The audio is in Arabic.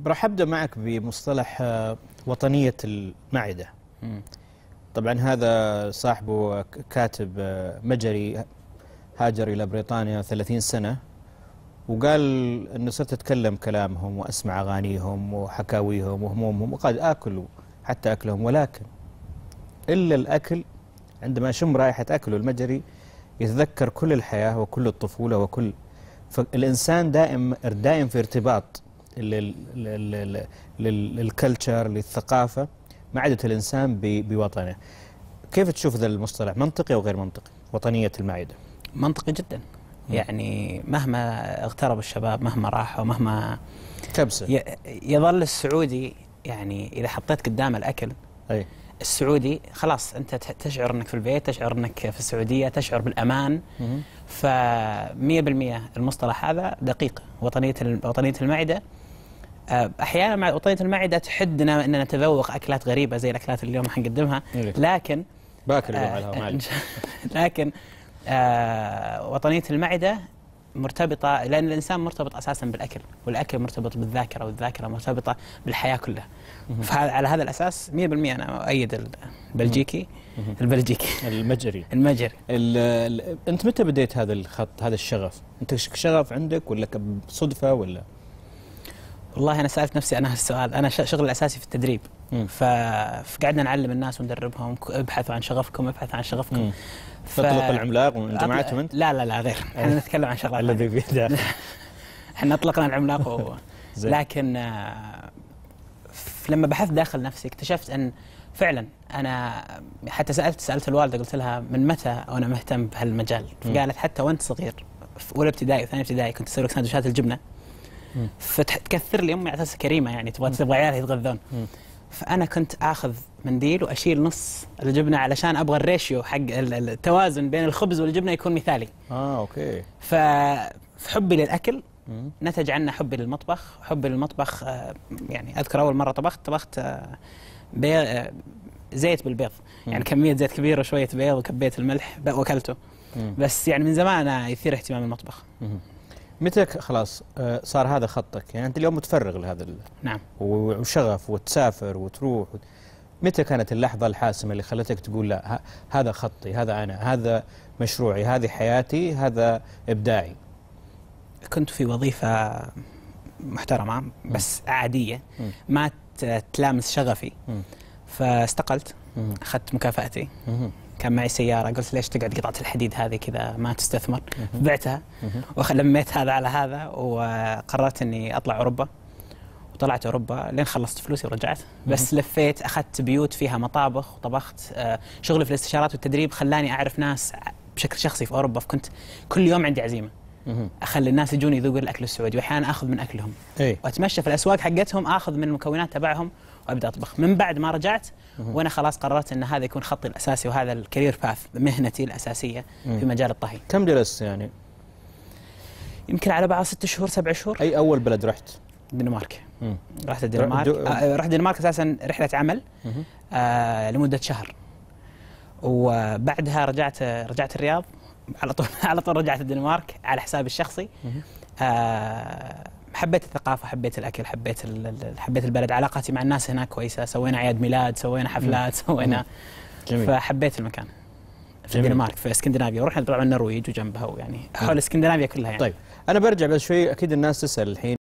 طيب، راح ابدا معك بمصطلح آه، وطنيه المعده طبعا هذا صاحبه كاتب آه، مجري هاجر الى بريطانيا 30 سنه وقال انه صرت اتكلم كلامهم واسمع اغانيهم وحكاويهم وهمومهم وقد اكل حتى اكلهم ولكن الا الاكل عندما اشم رائحه اكله المجري يتذكر كل الحياه وكل الطفوله وكل فالانسان دائم دائم في ارتباط للكلتشر للثقافة معدة الإنسان بوطنه كيف تشوف ذا المصطلح منطقي أو غير منطقي وطنية المعدة منطقي جدا يعني مهما اغترب الشباب مهما راحوا مهما كبسة يظل السعودي يعني إذا حطيت قدام الأكل أي. السعودي خلاص انت تشعر انك في البيت تشعر انك في السعوديه تشعر بالامان ف 100% المصطلح هذا دقيق وطنيه وطنيه المعده آه، احيانا مع وطنيه المعده تحدنا ان نتذوق اكلات غريبه زي الاكلات اللي اليوم حنقدمها لكن باكر آه لكن آه وطنيه المعده مرتبطه لان الانسان مرتبط اساسا بالاكل والاكل مرتبط بالذاكره والذاكره مرتبطه بالحياه كلها فعلى هذا الاساس 100% انا اؤيد البلجيكي البلجيكي المجري المجري الـ الـ انت متى بديت هذا الخط هذا الشغف انت شغف عندك ولا صدفه ولا والله انا سالت نفسي انا هالسؤال انا شغلي الاساسي في التدريب فقعدنا نعلم الناس وندربهم ابحثوا عن شغفكم ابحثوا عن شغفكم مم. ف... تطلق العملاق وجمعتهم انت؟ لا لا لا غير احنا نتكلم عن شغلات الذي بيده احنا اطلقنا العملاق و... لكن آه، لما بحثت داخل نفسي اكتشفت ان فعلا انا حتى سالت سالت الوالده قلت لها من متى وانا مهتم بهالمجال؟ فقالت حتى وانت صغير في اولى ابتدائي وثاني ابتدائي كنت اسوي لك سندوتشات الجبنه فتكثر لي امي على اساس كريمه يعني تبغى تبغى عيالها يتغذون فانا كنت اخذ منديل واشيل نص الجبنه علشان ابغى الريشيو حق التوازن بين الخبز والجبنه يكون مثالي. اه اوكي. فحبي للاكل نتج عنا حبي للمطبخ، حبي للمطبخ آه، يعني اذكر اول مره طبخت طبخت آه، آه، زيت بالبيض، يعني كميه زيت كبيره وشويه بيض وكبيت الملح واكلته. بس يعني من زمان يثير اهتمام المطبخ. متى خلاص آه، صار هذا خطك يعني انت اليوم متفرغ لهذا نعم وشغف وتسافر وتروح متى كانت اللحظه الحاسمه اللي خلتك تقول لا هذا خطي هذا انا هذا مشروعي هذه حياتي هذا ابداعي كنت في وظيفه محترمه بس م. عاديه م. ما تلامس شغفي م. فاستقلت اخذت مكافاتي كان معي سياره قلت ليش تقعد قطعه الحديد هذه كذا ما تستثمر بعتها ولميت هذا على هذا وقررت اني اطلع اوروبا وطلعت اوروبا لين خلصت فلوسي ورجعت بس لفيت اخذت بيوت فيها مطابخ وطبخت آه، شغلي في الاستشارات والتدريب خلاني اعرف ناس بشكل شخصي في اوروبا فكنت كل يوم عندي عزيمه اخلي الناس يجون يذوقوا الاكل السعودي واحيانا اخذ من اكلهم أي. واتمشى في الاسواق حقتهم اخذ من المكونات تبعهم وابدا اطبخ من بعد ما رجعت وانا خلاص قررت ان هذا يكون خطي الاساسي وهذا الكارير باث مهنتي الاساسيه في مجال الطهي كم جلست يعني يمكن على بعض ست شهور سبع شهور اي اول بلد رحت الدنمارك رحت الدنمارك دو... آه، رحت الدنمارك اساسا رحله عمل آه لمده شهر وبعدها رجعت رجعت الرياض على طول على طول رجعت الدنمارك على حسابي الشخصي آه حبيت الثقافه حبيت الاكل حبيت حبيت البلد علاقاتي مع الناس هناك كويسه سوينا اعياد ميلاد سوينا حفلات سوينا جميل. فحبيت المكان في الدنمارك في اسكندنافيا ورحنا طبعا النرويج وجنبها ويعني حول اسكندنافيا كلها يعني طيب انا برجع بس شوي اكيد الناس تسال الحين